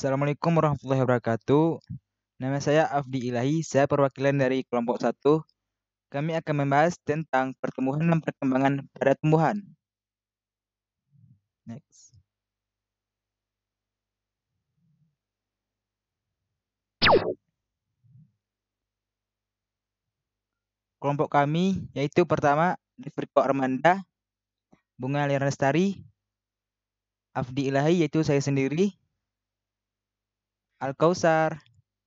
Assalamualaikum warahmatullahi wabarakatuh. Nama saya Afdi Ilahi, saya perwakilan dari kelompok 1. Kami akan membahas tentang pertumbuhan dan perkembangan pada tumbuhan. Next. Kelompok kami yaitu pertama Diverko Armanda, Bunga Lestari, Afdi Ilahi yaitu saya sendiri, Al-Kausar,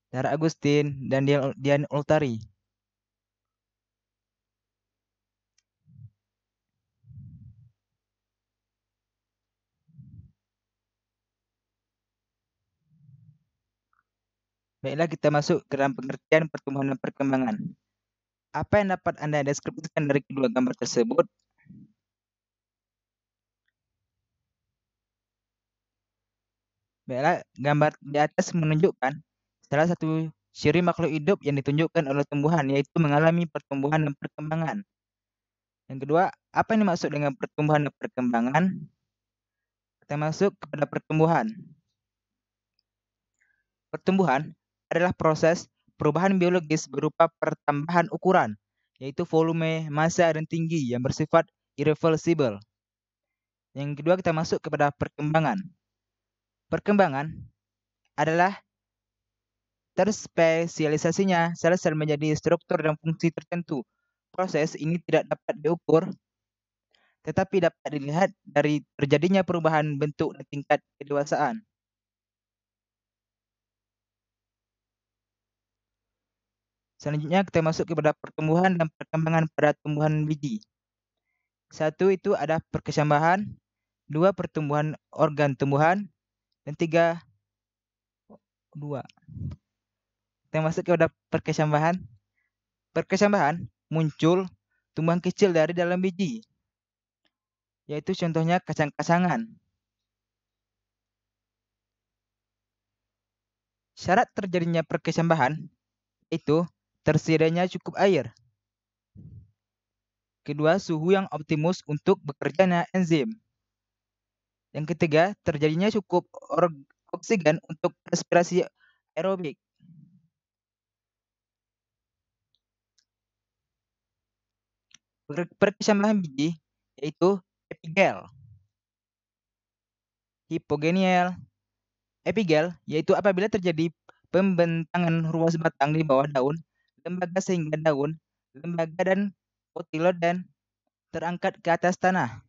Dara Agustin, dan Dian Ultari. Baiklah kita masuk ke dalam pengertian pertumbuhan dan perkembangan. Apa yang dapat Anda deskripsikan dari kedua gambar tersebut? gambar di atas menunjukkan salah satu ciri makhluk hidup yang ditunjukkan oleh tumbuhan yaitu mengalami pertumbuhan dan perkembangan. Yang kedua, apa yang dimaksud dengan pertumbuhan dan perkembangan? Kita masuk kepada pertumbuhan. Pertumbuhan adalah proses perubahan biologis berupa pertambahan ukuran, yaitu volume, massa, dan tinggi yang bersifat irreversible. Yang kedua, kita masuk kepada perkembangan perkembangan adalah terspesialisasinya sel-sel menjadi struktur dan fungsi tertentu. Proses ini tidak dapat diukur, tetapi dapat dilihat dari terjadinya perubahan bentuk dan tingkat kedewasaan. Selanjutnya kita masuk kepada pertumbuhan dan perkembangan pada tumbuhan biji. Satu itu ada perkesambahan, dua pertumbuhan organ tumbuhan, dan tiga dua kita masuk kepada perkesambahan perkesambahan muncul tumbuhan kecil dari dalam biji yaitu contohnya kacang-kacangan syarat terjadinya perkesambahan itu tersedianya cukup air kedua suhu yang optimus untuk bekerjanya enzim yang ketiga, terjadinya cukup oksigen untuk respirasi aerobik. Perpisahan lahan biji yaitu epigel, hipogenial, epigel yaitu apabila terjadi pembentangan ruas batang di bawah daun, lembaga sehingga daun, lembaga dan dan terangkat ke atas tanah.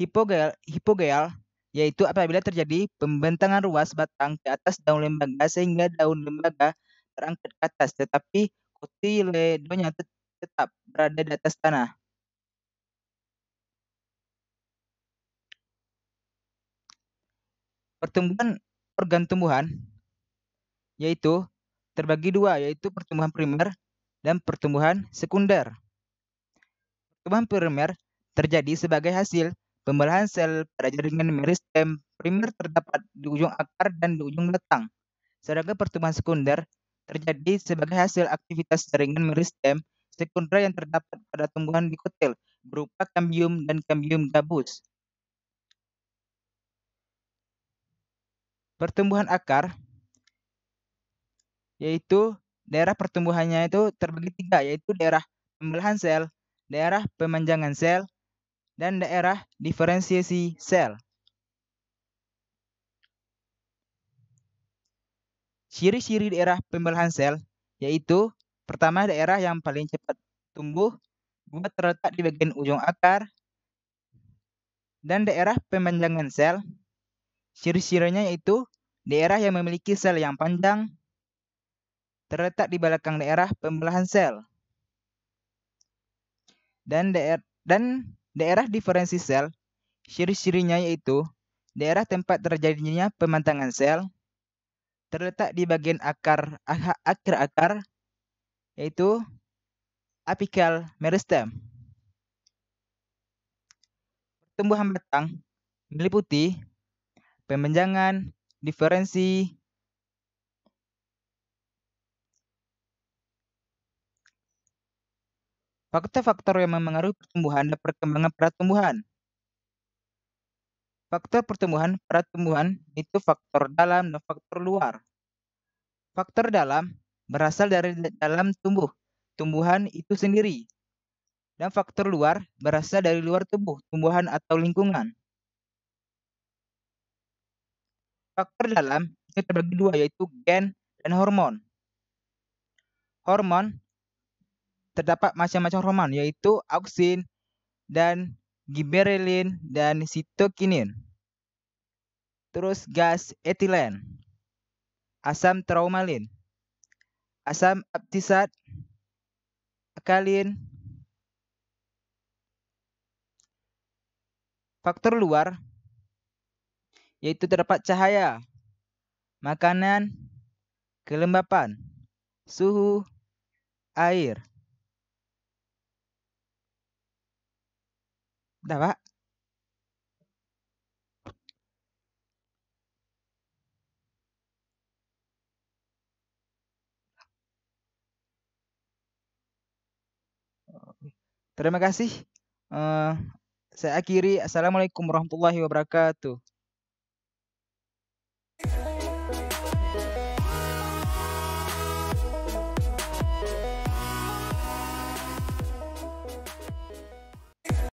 Hipogeal, hipogeal yaitu apabila terjadi pembentangan ruas batang ke atas daun lembaga sehingga daun lembaga terangkat ke atas, tetapi kotiledonya tetap berada di atas tanah. Pertumbuhan organ tumbuhan yaitu terbagi dua, yaitu pertumbuhan primer dan pertumbuhan sekunder. Pertumbuhan primer terjadi sebagai hasil Pembelahan sel pada jaringan meristem primer terdapat di ujung akar dan di ujung batang. Sedangkan pertumbuhan sekunder terjadi sebagai hasil aktivitas jaringan meristem sekunder yang terdapat pada tumbuhan dikotil berupa kambium dan kambium gabus. Pertumbuhan akar yaitu daerah pertumbuhannya itu terbagi tiga yaitu daerah pembelahan sel, daerah pemanjangan sel, dan daerah diferensiasi sel. Ciri-ciri daerah pembelahan sel yaitu pertama daerah yang paling cepat tumbuh buat terletak di bagian ujung akar dan daerah pemanjangan sel. Ciri-cirinya yaitu daerah yang memiliki sel yang panjang terletak di belakang daerah pembelahan sel. Dan daer dan Daerah diferensi sel, ciri-cirinya yaitu daerah tempat terjadinya pemantangan sel, terletak di bagian akar akar-akar, yaitu apikal meristem. Pertumbuhan batang meliputi pemenjangan, diferensi, Faktor-faktor yang memengaruhi pertumbuhan dan perkembangan pertumbuhan. Faktor pertumbuhan pertumbuhan itu faktor dalam dan faktor luar. Faktor dalam berasal dari dalam tumbuh, tumbuhan itu sendiri. Dan faktor luar berasal dari luar tubuh, tumbuhan atau lingkungan. Faktor dalam itu terbagi dua yaitu gen dan hormon. Hormon terdapat macam-macam hormon yaitu auksin dan giberelin dan sitokinin. Terus gas etilen, asam traumalin, asam aptisat, akalin. Faktor luar yaitu terdapat cahaya, makanan, kelembapan, suhu, air. ده Terima kasih. Uh, saya akhiri. Assalamualaikum warahmatullahi wabarakatuh.